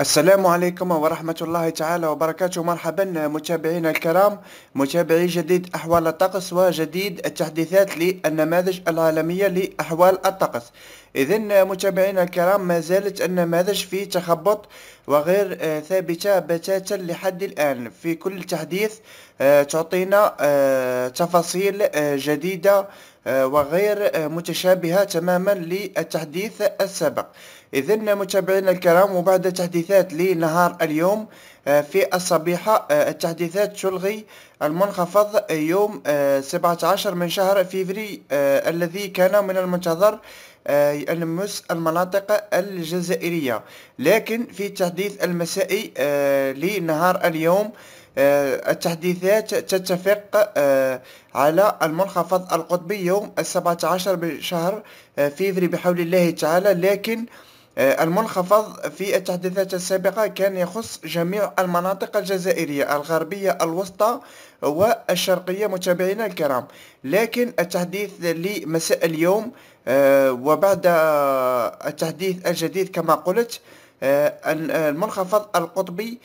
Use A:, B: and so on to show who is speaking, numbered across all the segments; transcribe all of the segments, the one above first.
A: السلام عليكم ورحمة الله تعالى وبركاته مرحبا متابعينا الكرام متابعي جديد أحوال الطقس وجديد التحديثات للنماذج العالمية لأحوال الطقس إذا متابعينا الكرام ما زالت النماذج في تخبط وغير آه، ثابتة بتاتا لحد الآن في كل تحديث آه، تعطينا آه، تفاصيل آه، جديدة وغير متشابهة تماما للتحديث السابق إذا متابعينا الكرام وبعد تحديثات لنهار اليوم في الصبيحة التحديثات تلغي المنخفض يوم 17 من شهر فيفري الذي كان من المنتظر يلمس آه، المناطق الجزائرية لكن في التحديث المسائي آه، لنهار اليوم آه، التحديثات تتفق على المنخفض القطبي يوم السبعة عشر بشهر فيفري بحول الله تعالى لكن آه، المنخفض في التحديثات السابقة كان يخص جميع المناطق الجزائرية الغربية الوسطى والشرقية متابعينا الكرام لكن التحديث لمساء اليوم آه، وبعد التحديث الجديد كما قلت آه، المنخفض القطبي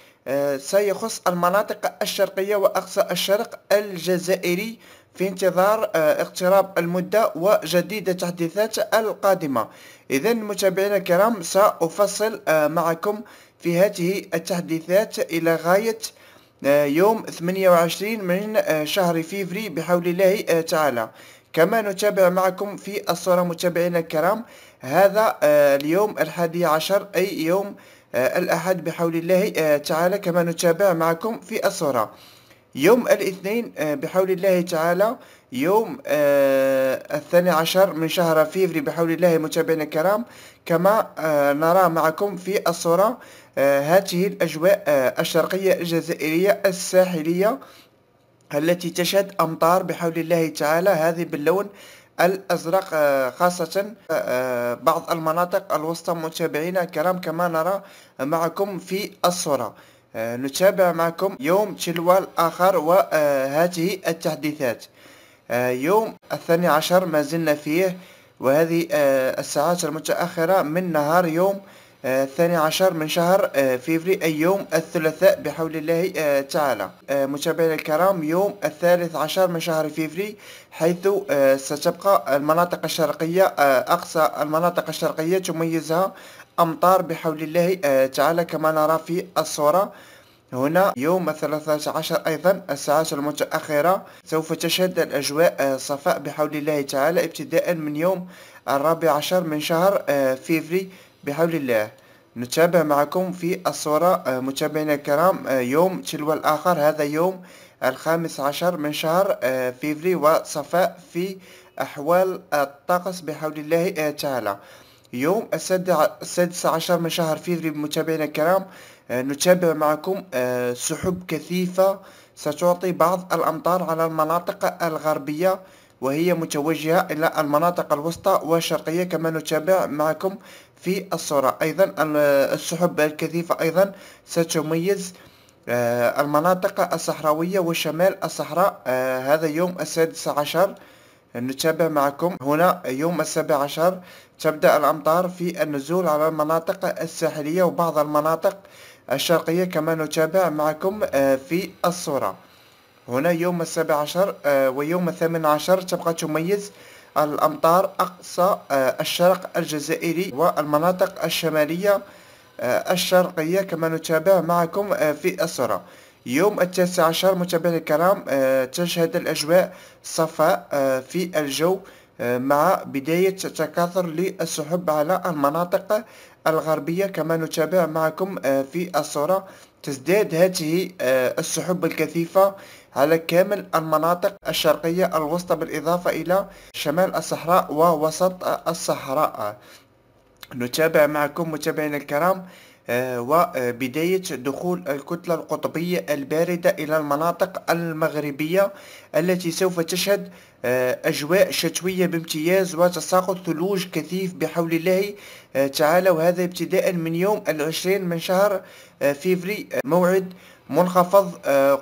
A: سيخص المناطق الشرقية وأقصى الشرق الجزائري في انتظار آه، اقتراب المدة وجديد التحديثات القادمة إذا متابعينا الكرام سأفصل آه، معكم في هذه التحديثات إلى غاية آه، يوم 28 من شهر فيفري بحول الله تعالى كما نتابع معكم في الصورة متابعينا الكرام هذا اليوم الحادي عشر أي يوم الأحد بحول الله تعالى كما نتابع معكم في الصورة يوم الاثنين آه، بحول الله تعالى يوم آه، الثاني عشر من شهر فيفري بحول الله متابعينا الكرام كما آه، نرى معكم في الصورة هذه الأجواء الشرقية الجزائرية الساحلية التي تشهد أمطار بحول الله تعالى هذه باللون الأزرق خاصة بعض المناطق الوسطى متابعينا الكرام كما نرى معكم في الصورة آه، نتابع معكم يوم تشلوى الآخر وهذه التحديثات آه، يوم الثاني عشر ما زلنا فيه وهذه آه، الساعات المتأخرة من نهار يوم آه، الثاني عشر من شهر آه، فيفري أي يوم الثلاثاء بحول الله آه، تعالى متابعينا الكرام يوم الثالث عشر من شهر فيفري حيث ستبقى المناطق الشرقية أقصى المناطق الشرقية تميزها أمطار بحول الله تعالى كما نرى في الصورة هنا يوم الثلاثة عشر أيضا الساعات المتأخرة سوف تشهد الأجواء صفاء بحول الله تعالى ابتداء من يوم الرابع عشر من شهر فيفري بحول الله نتابع معكم في الصورة آه، متابعينا الكرام آه، يوم تلو الآخر هذا يوم الخامس عشر من شهر آه، فيفري وصفاء في أحوال الطقس بحول الله تعالى يوم السادس عشر من شهر فيفري متابعينا الكرام نتابع معكم سحب كثيفة ستعطي بعض الأمطار على المناطق الغربية وهي متوجهة إلى المناطق الوسطى والشرقية كما نتابع معكم في الصورة أيضا السحب الكثيفة أيضا ستميز آه، المناطق الصحراوية وشمال الصحراء آه، هذا يوم السادس عشر نتابع معكم هنا يوم السابع عشر تبدأ الأمطار في النزول على المناطق الساحلية وبعض المناطق الشرقية كما نتابع معكم آه، في الصورة هنا يوم السابع عشر ويوم الثامن عشر تبقى تميز الأمطار أقصى آه، الشرق الجزائري والمناطق الشمالية آه، الشرقية كما نتابع معكم آه، في الصورة يوم التاسع عشر متابعينا الكرام تشهد الأجواء صفاء في الجو مع بداية تكاثر للسحب على المناطق الغربية كما نتابع معكم آه، في الصورة تزداد هذه آه، السحب الكثيفة على كامل المناطق الشرقية الوسطى بالإضافة إلى شمال الصحراء ووسط الصحراء نتابع معكم متابعينا الكرام وبداية آه، دخول الكتلة القطبية الباردة إلى المناطق المغربية التي سوف تشهد آه، أجواء شتوية بامتياز وتساقط ثلوج كثيف بحول الله آه، تعالى وهذا ابتداء من يوم العشرين من شهر فيفري موعد منخفض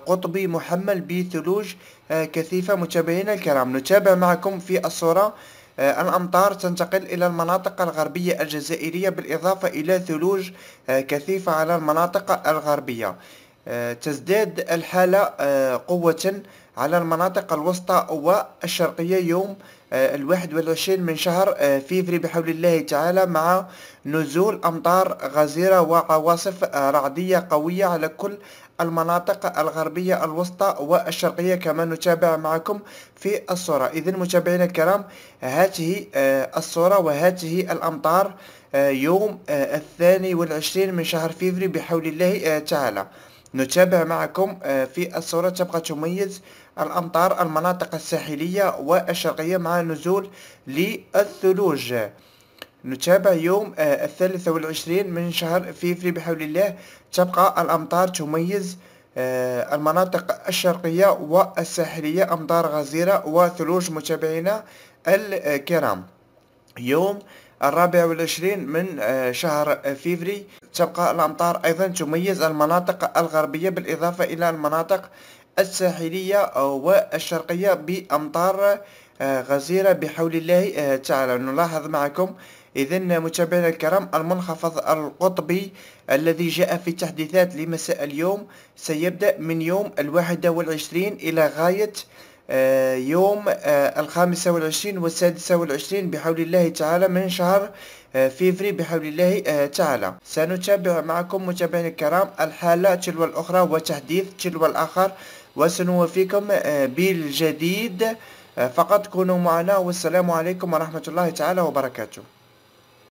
A: قطبي محمل بثلوج كثيفة متابعينا الكرام نتابع معكم في الصورة آه، الأمطار تنتقل إلى المناطق الغربية الجزائرية بالإضافة إلى ثلوج آه، كثيفة على المناطق الغربية آه، تزداد الحالة قوة على المناطق الوسطى والشرقية يوم الواحد والعشرين من شهر آه، فيفري بحول الله تعالى مع نزول أمطار غزيرة وعواصف آه، رعدية قوية على كل المناطق الغربية الوسطى والشرقية كما نتابع معكم في الصورة إذن متابعينا الكرام هذه آه، الصورة وهذه الأمطار يوم الثاني والعشرين من شهر فيفري بحول الله تعالى نتابع معكم آه، في الصورة تبقى تميز الأمطار المناطق الساحلية والشرقية مع نزول للثلوج نتابع يوم آه، الثالثة والعشرين من شهر فيفري بحول الله تبقى الأمطار تميز آه، المناطق الشرقية والساحلية أمطار غزيرة وثلوج متابعينا الكرام يوم الرابع والعشرين من آه، شهر فيفري تبقى الأمطار أيضا تميز المناطق الغربية بالإضافة إلى المناطق الساحلية والشرقية بأمطار آه، غزيرة بحول الله آه، تعالى نلاحظ معكم إذا متابعينا الكرام المنخفض القطبي الذي جاء في التحديثات لمساء اليوم سيبدأ من يوم الواحد والعشرين إلى غاية آه، يوم آه، الخامسة والعشرين والسادسة والعشرين بحول الله تعالى من شهر آه، فيفري بحول الله تعالى سنتابع معكم متابعينا الكرام الحالة تلو الأخرى وتحديث تلو الآخر وسنوفيكم بالجديد فقط كونوا معنا والسلام عليكم ورحمة الله تعالى وبركاته